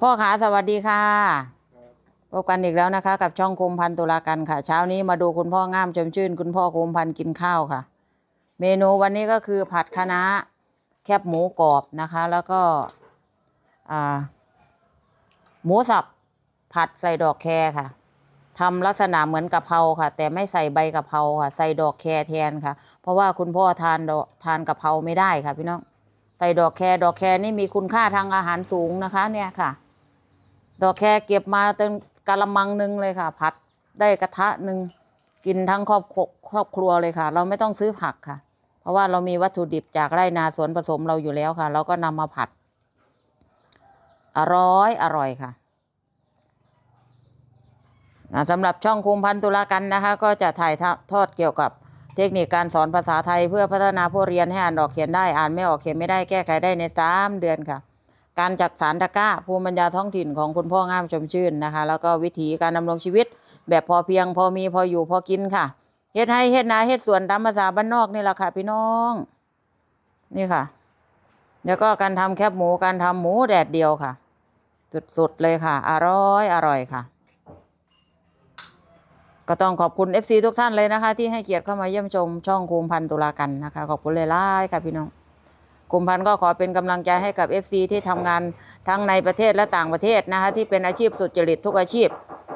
พ่อขาสวัสดีค่ะ พบกันอีกแล้วนะคะ กับช่องคุมพันตุลากันค่ะ เช้านี้มาดูคุณพ่องามจมชื่นคุณพ่อคุมพันกินข้าวค่ะ เมนูวันนี้ก็คือผัดคะน้าแคบหมูกรอบนะคะ แล้วก็หมูสับผัดใส่ดอกแครค่ะทำลักษณะเหมือนกะเพราค่ะ แต่ไม่ใส่ใบกะเพราค่ะ ใส่ดอกแครแทนค่ะ เพราะว่าคุณพ่อทานทานกะเพราไม่ได้ค่ะ พี่น้องใส่ดอกแครดอกแครนี่มีคุณค่าทางอาหารสูงนะคะ เนี่ยค่ะดอกแคเก็บมาเต็มกะละมังหนึ่งเลยค่ะ ผัดได้กระทะหนึ่งกินทั้งครอบครอบครัวเลยค่ะ เราไม่ต้องซื้อผักค่ะ เพราะว่าเรามีวัตถุดิบจากไร่นาสวนผสมเราอยู่แล้วค่ะ เราก็นำมาผัด อร่อยอร่อยค่ะสำหรับช่องคุมพันธุลากันนะคะ ก็จะถ่ายทอดเกี่ยวกับเทคนิคการสอนภาษาไทยเพื่อพัฒนาผู้เรียนให้อ่านออกเขียนได้อ่านไม่ออกเขียนไม่ได้แก้ไขได้ในสามเดือนค่ะการจัดสารตะก้าภูมิปัญญาท้องถิ่นของคุณพ่องามชมชื่นนะคะ แล้วก็วิถีการดำรงชีวิตแบบพอเพียงพอมีพออยู่พอกิน ค่ะเฮ็ดให้เฮ็ดนาเฮ็ดสวนตามภาษาบ้านนอกนี่แหละค่ะ พี่น้อง นี่ค่ะแล้วก็การทำแคบหมูการทำหมูแดดเดียวค่ะสุดๆเลยค่ะ อร่อยอร่อยค่ะ ก็ต้องขอบคุณ FC ทุกท่านเลยนะคะ ที่ให้เกียรติเข้ามาเยี่ยมชมช่องคูมพันตุลากันนะคะ ขอบคุณเลยล่ายค่ะ พี่น้องกลุ่มพันธุ์ก็ขอเป็นกำลังใจให้กับ FC ที่ทำงานทั้งในประเทศและต่างประเทศนะคะที่เป็นอาชีพสุดจริตทุกอาชีพ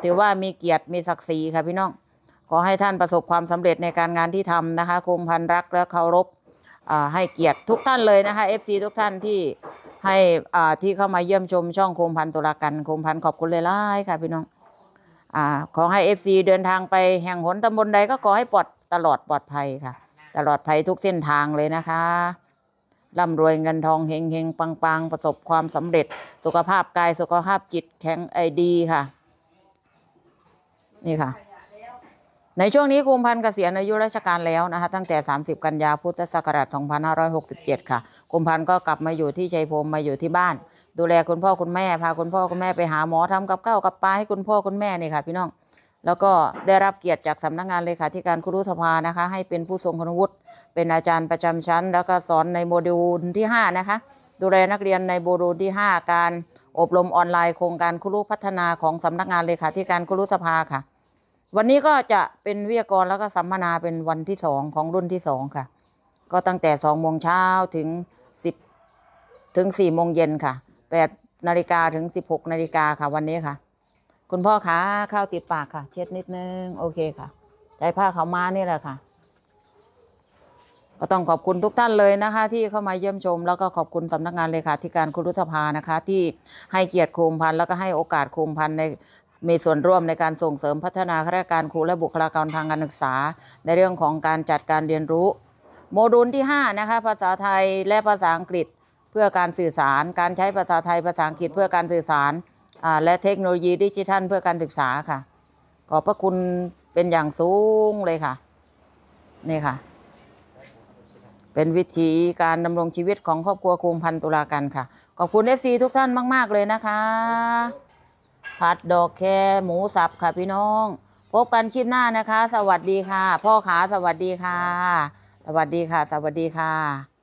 ถือว่ามีเกียรติมีศักดิ์ศรีค่ะพี่น้องขอให้ท่านประสบความสำเร็จในการงานที่ทำนะคะกลุ่มพันธุ์รักและเคารพให้เกียรติทุกท่านเลยนะคะ FC ทุกท่านที่ให้ที่เข้ามาเยี่ยมชมช่องโคมพันตุลากันโคมพันขอบคุณเลยล่าค่ะพี่น้องอขอให้ FC เดินทางไปแห่งหนตำบลใดก็ขอให้ปลอดตลอดปลอดภัยค่ะ ตลอดภัยทุกเส้นทางเลยนะคะร่ำรวยเงินทองเฮงเฮงปังปังประสบความสำเร็จ สุขภาพกายสุขภาพจิตแข็งไอดีค่ะ นี่ค่ะ ในช่วงนี้กุมพันธ์เกษียณอายุราชการแล้วนะคะ ตั้งแต่ 30 กันยาพุทธศักราช2567 ค่ะกุมพันธ์ก็กลับมาอยู่ที่ชัยภูมิมาอยู่ที่บ้าน ดูแลคุณพ่อคุณแม่ พาคุณพ่อคุณแม่ไปหาหมอทำกับข้าวกับปลาให้คุณพ่อคุณแม่นี่ค่ะพี่น้องแล้วก็ได้รับเกียรติจากสำนักงงานเลขาธิการครูสภานะคะ ให้เป็นผู้ทรงคุณวุฒิเป็นอาจารย์ประจำชั้น แล้วก็สอนในโมดูลที่ 5 นะคะ ดูแลนักเรียนในโมดูลที่ 5 การอบรมออนไลน์โครงการครูพัฒนาของสำนักงงานเลขาธิการครูสภาค่ะ วันนี้ก็จะเป็นวิทยากรแล้วก็สัมมนาเป็นวันที่สองของรุ่นที่สองค่ะก็ตั้งแต่2โมงเช้าถึง10ถึง4โมงเย็นค่ะ8นาฬิกาถึง 16นาฬิกาค่ะ วันนี้ค่ะคุณพ่อคะข้าวติดปากค่ะ เช็ดนิดนึงโอเคค่ะใช้ผ้าขาวม้านี่แหละค่ะ ก็ต้องขอบคุณทุกท่านเลยนะคะ ที่เข้ามาเยี่ยมชม แล้วก็ขอบคุณสำนักงานเลขาธิการคุณรุษภานะคะ ที่ให้เกียรติโคมพันธ์แล้วก็ให้โอกาสโคมพันธ์ในมีส่วนร่วมในการส่งเสริมพัฒนาข้าราชการครูและบุคลากรทางการศึกษา ในเรื่องของการจัดการเรียนรู้โมดูลที่5 นะคะ ภาษาไทยและภาษาอังกฤษเพื่อการสื่อสาร การใช้ภาษาไทย ภาษาอังกฤษเพื่อการสื่อสารและเทคโนโลยีดิจิทัลเพื่อการศึกษาค่ะขอบพระคุณเป็นอย่างสูงเลยค่ะ นี่ค่ะ เป็นวิธีการดำรงชีวิตของครอบครัวคุมพันตุลากันค่ะ ขอบคุณเอฟซีทุกท่านมากๆเลยนะคะ ผัดดอกแคหมูสับค่ะ พี่น้องพบกันคลิปหน้านะคะ สวัสดีค่ะ พ่อขาสวัสดีค่ะ สวัสดีค่ะ สวัสดีค่ะ